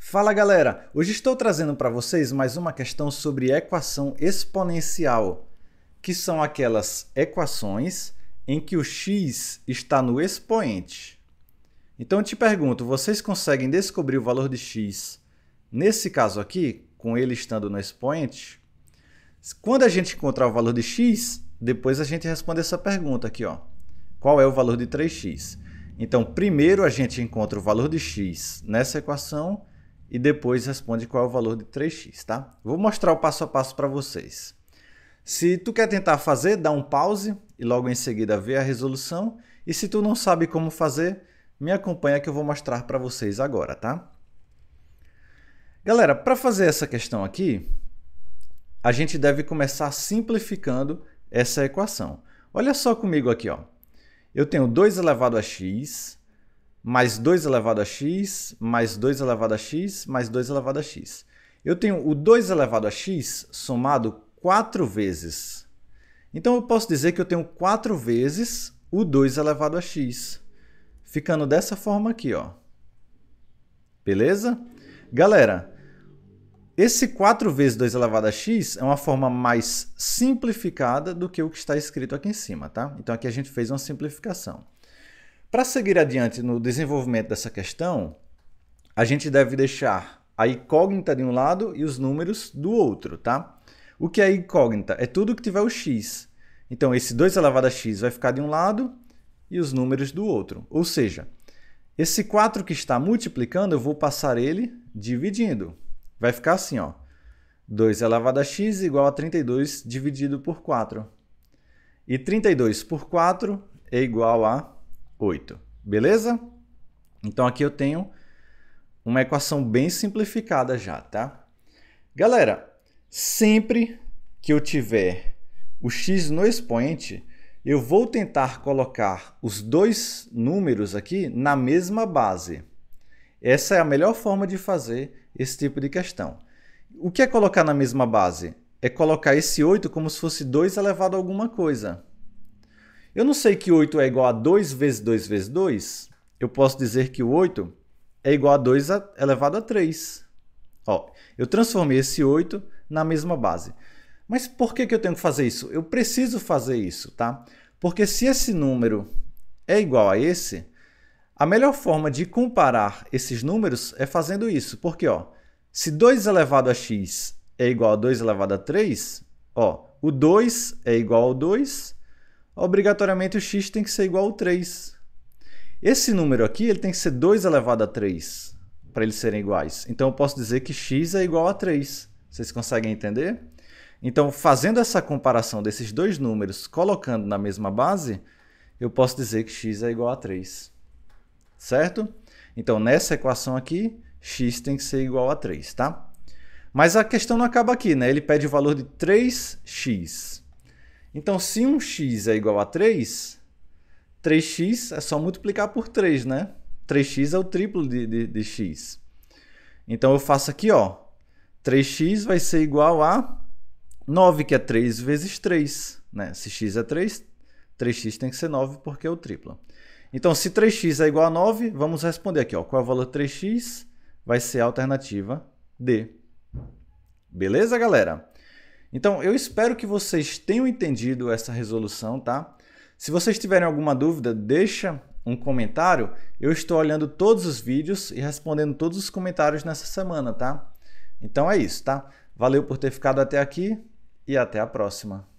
Fala galera! Hoje estou trazendo para vocês mais uma questão sobre equação exponencial, que são aquelas equações em que o x está no expoente. Então eu te pergunto, vocês conseguem descobrir o valor de x nesse caso aqui, com ele estando no expoente? Quando a gente encontrar o valor de x, depois a gente responde essa pergunta aqui, ó. Qual é o valor de 3x? Então, primeiro a gente encontra o valor de x nessa equação e depois responde qual é o valor de 3x, tá? Vou mostrar o passo a passo para vocês. Se tu quer tentar fazer, dá um pause e logo em seguida vê a resolução. E se tu não sabe como fazer, me acompanha que eu vou mostrar para vocês agora, tá? Galera, para fazer essa questão aqui, a gente deve começar simplificando essa equação. Olha só comigo aqui, ó. Eu tenho 2 elevado a x mais 2 elevado a x, mais 2 elevado a x, mais 2 elevado a x. Eu tenho o 2 elevado a x somado 4 vezes. Então eu posso dizer que eu tenho 4 vezes o 2 elevado a x, ficando dessa forma aqui, ó. Beleza? Galera, esse 4 vezes 2 elevado a x é uma forma mais simplificada do que o que está escrito aqui em cima, tá? Então aqui a gente fez uma simplificação. Para seguir adiante no desenvolvimento dessa questão, a gente deve deixar a incógnita de um lado e os números do outro, tá? O que é incógnita? É tudo que tiver o x. Então, esse 2 elevado a x vai ficar de um lado e os números do outro. Ou seja, esse 4 que está multiplicando, eu vou passar ele dividindo. Vai ficar assim, ó. 2 elevado a x igual a 32 dividido por 4. E 32 por 4 é igual a 8. Beleza? Então aqui eu tenho uma equação bem simplificada já, tá? Galera, sempre que eu tiver o x no expoente, eu vou tentar colocar os dois números aqui na mesma base. Essa é a melhor forma de fazer esse tipo de questão. O que é colocar na mesma base? É colocar esse 8 como se fosse 2 elevado a alguma coisa. Eu não sei que 8 é igual a 2 vezes 2 vezes 2. Eu posso dizer que o 8 é igual a 2 elevado a 3. Ó, eu transformei esse 8 na mesma base. Mas por que, que eu tenho que fazer isso? Eu preciso fazer isso, tá? Porque se esse número é igual a esse, a melhor forma de comparar esses números é fazendo isso. Porque, ó, se 2 elevado a x é igual a 2 elevado a 3, ó, o 2 é igual a 2 obrigatoriamente o x tem que ser igual a 3. Esse número aqui ele tem que ser 2 elevado a 3 para eles serem iguais. Então eu posso dizer que x é igual a 3. Vocês conseguem entender? Então, fazendo essa comparação desses dois números, colocando na mesma base, eu posso dizer que x é igual a 3. Certo? Então, nessa equação aqui, x tem que ser igual a 3, tá? Mas a questão não acaba aqui, né? Ele pede o valor de 3x. Então, se um x é igual a 3, 3x é só multiplicar por 3, né? 3x é o triplo de, de, de x. Então, eu faço aqui, ó. 3x vai ser igual a 9, que é 3 vezes 3. Né? Se x é 3, 3x tem que ser 9 porque é o triplo. Então, se 3x é igual a 9, vamos responder aqui. Ó, qual é o valor 3x? Vai ser a alternativa D. Beleza, galera? Então, eu espero que vocês tenham entendido essa resolução, tá? Se vocês tiverem alguma dúvida, deixa um comentário. Eu estou olhando todos os vídeos e respondendo todos os comentários nessa semana, tá? Então é isso, tá? Valeu por ter ficado até aqui e até a próxima.